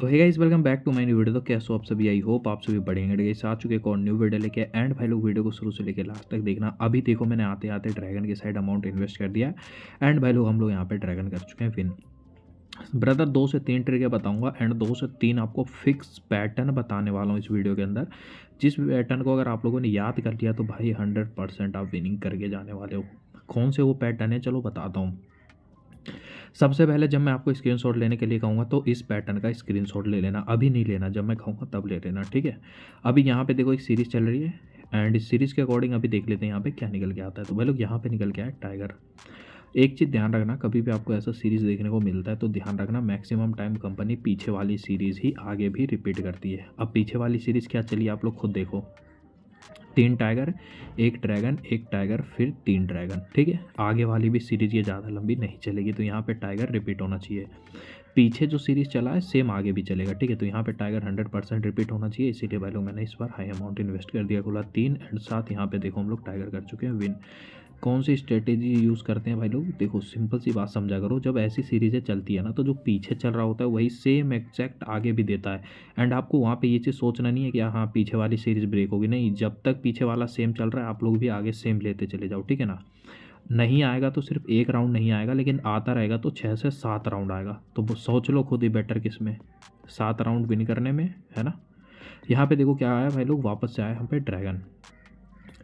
तो है guys welcome back to my new video तो कैसे हो आप सभी आई होप आप सभी बढ़ेंगे गाइस आ चुके एक और न्यू वीडियो लेके एंड भाई लोग वीडियो को शुरू से लेके लास्ट तक देखना अभी देखो मैंने आते आते ड्रैगन के साइड अमाउंट इन्वेस्ट कर दिया एंड भाई लोग हम लोग यहाँ पे ड्रैगन कर चुके हैं विन ब्रदर दो से तीन ट्रिक बताऊंगा एंड दो से तीन आपको फिक्स पैटर्न बताने वाला हूँ इस वीडियो के अंदर जिस पैटर्न को अगर आप लोगों ने याद कर लिया तो भाई हंड्रेड परसेंट आप विनिंग करके जाने वाले हो कौन से वो पैटर्न है चलो बताता हूँ सबसे पहले जब मैं आपको स्क्रीनशॉट लेने के लिए कहूँगा तो इस पैटर्न का स्क्रीनशॉट ले लेना अभी नहीं लेना जब मैं कहूँगा तब ले लेना ठीक है अभी यहाँ पे देखो एक सीरीज़ चल रही है एंड इस सीरीज़ के अकॉर्डिंग अभी देख लेते हैं यहाँ पे क्या निकल के आता है तो भाई लोग यहाँ पे निकल के आए टाइगर एक चीज़ ध्यान रखना कभी भी आपको ऐसा सीरीज़ देखने को मिलता है तो ध्यान रखना मैक्सिमम टाइम कंपनी पीछे वाली सीरीज़ ही आगे भी रिपीट करती है अब पीछे वाली सीरीज़ क्या चलिए आप लोग खुद देखो तीन टाइगर एक ड्रैगन एक टाइगर फिर तीन ड्रैगन ठीक है आगे वाली भी सीरीज़ ये ज़्यादा लंबी नहीं चलेगी तो यहाँ पे टाइगर रिपीट होना चाहिए पीछे जो सीरीज़ चला है सेम आगे भी चलेगा ठीक है तो यहाँ पे टाइगर हंड्रेड परसेंट रिपीट होना चाहिए इसीलिए भाई लोग मैंने इस बार हाई अमाउंट इन्वेस्ट कर दिया खुला तीन एंड साथ यहाँ पे देखो हम लोग टाइगर कर चुके हैं विन कौन सी स्ट्रेटेजी यूज़ करते हैं भाई लोग देखो सिंपल सी बात समझा करो जब ऐसी सीरीज़ें चलती है ना तो जो पीछे चल रहा होता है वही सेम एक्जैक्ट आगे भी देता है एंड आपको वहाँ पे ये चीज़ सोचना नहीं है कि हाँ पीछे वाली सीरीज़ ब्रेक होगी नहीं जब तक पीछे वाला सेम चल रहा है आप लोग भी आगे सेम लेते चले जाओ ठीक है ना नहीं आएगा तो सिर्फ एक राउंड नहीं आएगा लेकिन आता रहेगा तो छः से सात राउंड आएगा तो सोच लो खुद ही बेटर किस में सात राउंड विन करने में है ना यहाँ पे देखो क्या आया भाई लोग वापस से आए हम पे ड्रैगन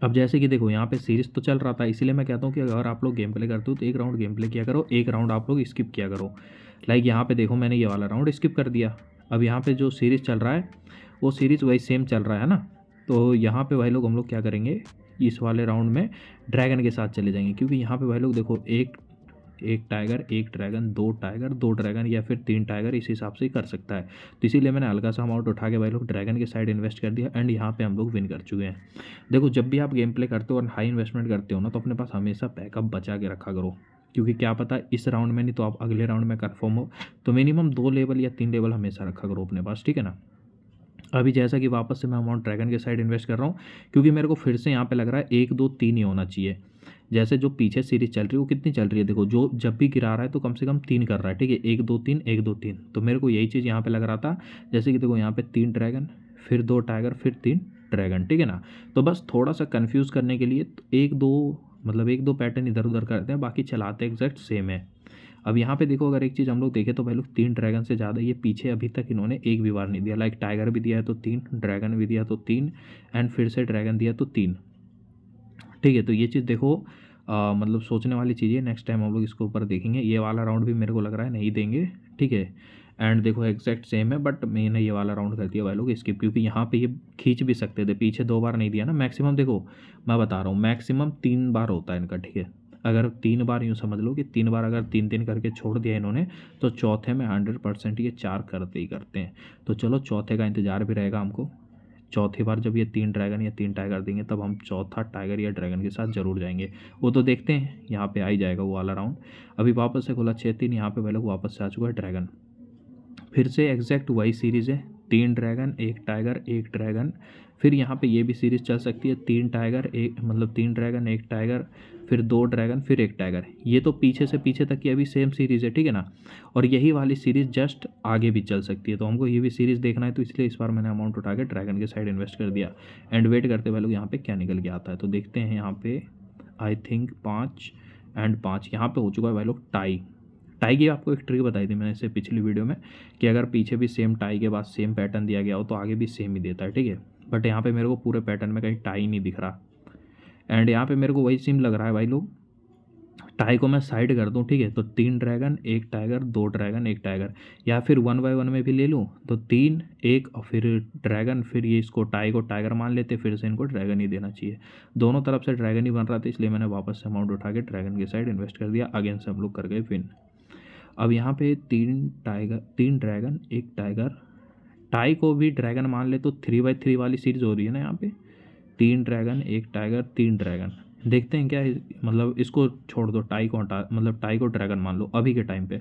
अब जैसे कि देखो यहाँ पे सीरीज तो चल रहा था इसीलिए मैं कहता हूँ कि अगर आप लोग गेम प्ले करते हो तो एक राउंड गेम प्ले किया करो एक राउंड आप लोग स्किप किया करो लाइक यहाँ पे देखो मैंने ये वाला राउंड स्किप कर दिया अब यहाँ पे जो सीरीज चल रहा है वो सीरीज वही सेम चल रहा है ना तो यहाँ पे वही लोग हम लोग क्या करेंगे इस वाले राउंड में ड्रैगन के साथ चले जाएंगे क्योंकि यहाँ पे वही लोग देखो एक एक टाइगर एक ड्रैगन दो टाइगर दो ड्रैगन या फिर तीन टाइगर इस हिसाब से कर सकता है तो इसीलिए मैंने हल्का सा अमाउंट उठा के भाई लोग ड्रैगन के साइड इन्वेस्ट कर दिया एंड यहाँ पे हम लोग विन कर चुके हैं देखो जब भी आप गेम प्ले करते हो और हाई इन्वेस्टमेंट करते हो ना तो अपने पास हमेशा बैकअप बचा के रखा करो क्योंकि क्या पता इस राउंड में नहीं तो आप अगले राउंड में कन्फर्म हो तो मिनिमम दो लेवल या तीन लेवल हमेशा रखा करो अपने पास ठीक है ना अभी जैसा कि वापस से मैं अमाउंट ड्रैगन के साइड इन्वेस्ट कर रहा हूँ क्योंकि मेरे को फिर से यहाँ पे लग रहा है एक दो तीन ही होना चाहिए जैसे जो पीछे सीरीज चल रही है वो कितनी चल रही है देखो जो जब भी गिरा रहा है तो कम से कम तीन कर रहा है ठीक है एक दो तीन एक दो तीन तो मेरे को यही चीज़ यहाँ पर लग रहा था जैसे कि देखो यहाँ पर तीन ड्रैगन फिर दो टाइगर फिर तीन ड्रैगन ठीक है ना तो बस थोड़ा सा कन्फ्यूज़ करने के लिए तो एक दो मतलब एक दो पैटर्न इधर उधर करते हैं बाकी चलाते एग्जैक्ट सेम है अब यहाँ पे देखो अगर एक चीज़ हम लोग देखें तो भाई लोग तीन ड्रैगन से ज़्यादा ये पीछे अभी तक इन्होंने एक भी बार नहीं दिया लाइक टाइगर भी दिया है तो तीन ड्रैगन भी दिया तो तीन एंड फिर से ड्रैगन दिया तो तीन ठीक है तो ये चीज़ देखो आ, मतलब सोचने वाली चीज़ है नेक्स्ट टाइम हम लोग इसके ऊपर देखेंगे ये वाला राउंड भी मेरे को लग रहा है नहीं देंगे ठीक है एंड देखो एग्जैक्ट सेम है बट मैंने ये वाला राउंड कर दिया भाई लोग स्किप क्योंकि यहाँ पे ये खींच भी सकते थे पीछे दो बार नहीं दिया ना मैक्सिमम देखो मैं बता रहा हूँ मैक्सिमम तीन बार होता है इनका ठीक है अगर तीन बार यूँ समझ लो कि तीन बार अगर तीन तीन करके छोड़ दिया इन्होंने तो चौथे में हंड्रेड परसेंट ये चार करते ही करते हैं तो चलो चौथे का इंतज़ार भी रहेगा हमको चौथी बार जब ये तीन ड्रैगन या तीन टाइगर देंगे तब हम चौथा टाइगर या ड्रैगन के साथ जरूर जाएंगे वो तो देखते हैं यहाँ पे आ ही जाएगा वो वाला राउंड अभी वापस से खुला छः तीन यहाँ पे पहले वापस से आ चुका है ड्रैगन फिर से एग्जैक्ट वही सीरीज़ है तीन ड्रैगन एक टाइगर एक ड्रैगन फिर यहाँ पे ये भी सीरीज़ चल सकती है तीन टाइगर एक मतलब तीन ड्रैगन एक टाइगर फिर दो ड्रैगन फिर एक टाइगर ये तो पीछे से पीछे तक की अभी सेम सीरीज़ है ठीक है ना और यही वाली सीरीज़ जस्ट आगे भी चल सकती है तो हमको ये भी सीरीज़ देखना है तो इसलिए इस बार मैंने अमाउंट उठा के ड्रैगन के साइड इन्वेस्ट कर दिया एंड वेट करते हुए लोग यहाँ पर क्या निकल के आता है तो देखते हैं यहाँ पर आई थिंक पाँच एंड पाँच यहाँ पे हो चुका है भाई लोग टाई टाई की आपको एक ट्रिक बताई थी मैंने इसे पिछली वीडियो में कि अगर पीछे भी सेम टाई के बाद सेम पैटर्न दिया गया हो तो आगे भी सेम ही देता है ठीक है बट यहाँ पे मेरे को पूरे पैटर्न में कहीं टाई नहीं दिख रहा एंड यहाँ पे मेरे को वही सिम लग रहा है भाई लोग टाई को मैं साइड कर दूँ ठीक है तो तीन ड्रैगन एक टाइगर दो ड्रैगन एक टाइगर या फिर वन बाई वन में भी ले लूँ तो तीन एक और फिर ड्रैगन फिर ये इसको टाई को टाइगर मान लेते फिर से इनको ड्रैगन ही देना चाहिए दोनों तरफ से ड्रैगन ही बन रहा था इसलिए मैंने वापस से अमाउंट उठा के ड्रैगन के साइड इन्वेस्ट कर दिया अगेन से हम लोग कर गए फिन अब यहाँ पे तीन टाइगर तीन ड्रैगन एक टाइगर टाई को भी ड्रैगन मान ले तो थ्री बाई थ्री वाली सीरीज हो रही है ना यहाँ पे तीन ड्रैगन एक टाइगर तीन ड्रैगन देखते हैं क्या मतलब इसको छोड़ दो टाई को हटा मतलब टाई को ड्रैगन मान लो अभी के टाइम पे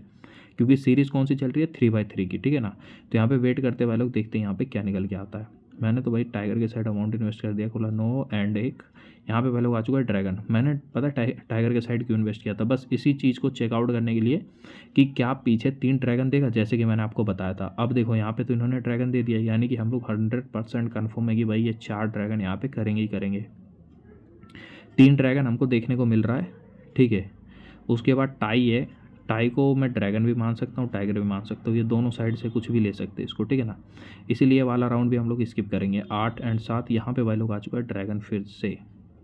क्योंकि सीरीज़ कौन सी चल रही है थ्री बाई थ्री की ठीक है ना तो यहाँ पे वेट करते हुए लोग देखते हैं यहाँ पे क्या निकल के आता है मैंने तो भाई टाइगर के साइड अमाउंट इन्वेस्ट कर दिया खुला नो एंड एक यहाँ पे पहले आ चुका है ड्रैगन मैंने पता टाइगर टाइगर के साइड क्यों इन्वेस्ट किया था बस इसी चीज़ को चेकआउट करने के लिए कि क्या पीछे तीन ड्रैगन देगा जैसे कि मैंने आपको बताया था अब देखो यहाँ पे तो इन्होंने ड्रैगन दे दिया यानी कि हम लोग हंड्रेड परसेंट कन्फर्म है कि भाई ये चार ड्रैगन यहाँ पर करेंगे ही करेंगे तीन ड्रैगन हमको देखने को मिल रहा है ठीक है उसके बाद टाई है टाई को मैं ड्रैगन भी मान सकता हूँ टाइगर भी मान सकता हूँ ये दोनों साइड से कुछ भी ले सकते हैं इसको ठीक है ना इसीलिए वाला राउंड भी हम लोग स्किप करेंगे आठ एंड सात यहाँ पे भाई लोग आ चुका है ड्रैगन फिर से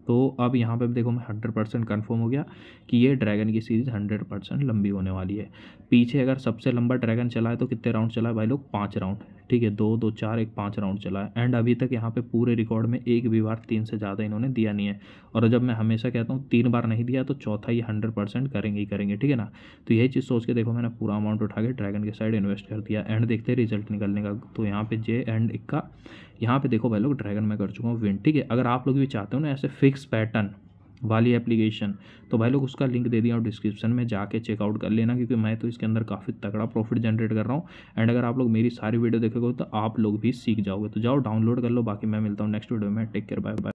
तो अब यहाँ पे देखो मैं हंड्रेड परसेंट कन्फर्म हो गया कि ये ड्रैगन की सीरीज़ हंड्रेड परसेंट लंबी होने वाली है पीछे अगर सबसे लंबा ड्रैगन चला है तो कितने राउंड चला है भाई लोग पाँच राउंड ठीक है दो दो चार एक पाँच राउंड चला है एंड अभी तक यहाँ पे पूरे रिकॉर्ड में एक भी बार तीन से ज़्यादा इन्होंने दिया नहीं है और जब मैं हमेशा कहता हूँ तीन बार नहीं दिया तो चौथा ही हंड्रेड परसेंट करेंगे ही करेंगे ठीक है ना तो यही चीज़ सोच के देखो मैंने पूरा अमाउंट उठा के ड्रैगन के साइड इन्वेस्ट कर दिया एंड देखते रिजल्ट निकलने का तो यहाँ पर जे एंड इक्का यहाँ पर देखो भाई लोग ड्रैगन में कर चुका हूँ विन ठीक है अगर आप लोग भी चाहते हो ना ऐसे फिक्स पैटर्न वाली एप्लीकेशन तो भाई लोग उसका लिंक दे दिया और डिस्क्रिप्शन में जाके चेकआउट कर लेना क्योंकि मैं तो इसके अंदर काफ़ी तगड़ा प्रॉफिट जनरेट कर रहा हूँ एंड अगर आप लोग मेरी सारी वीडियो देखोगे तो आप लोग भी सीख जाओगे तो जाओ डाउनलोड कर लो बाकी मैं मिलता हूँ नेक्स्ट वीडियो में टेक केयर बाय बाय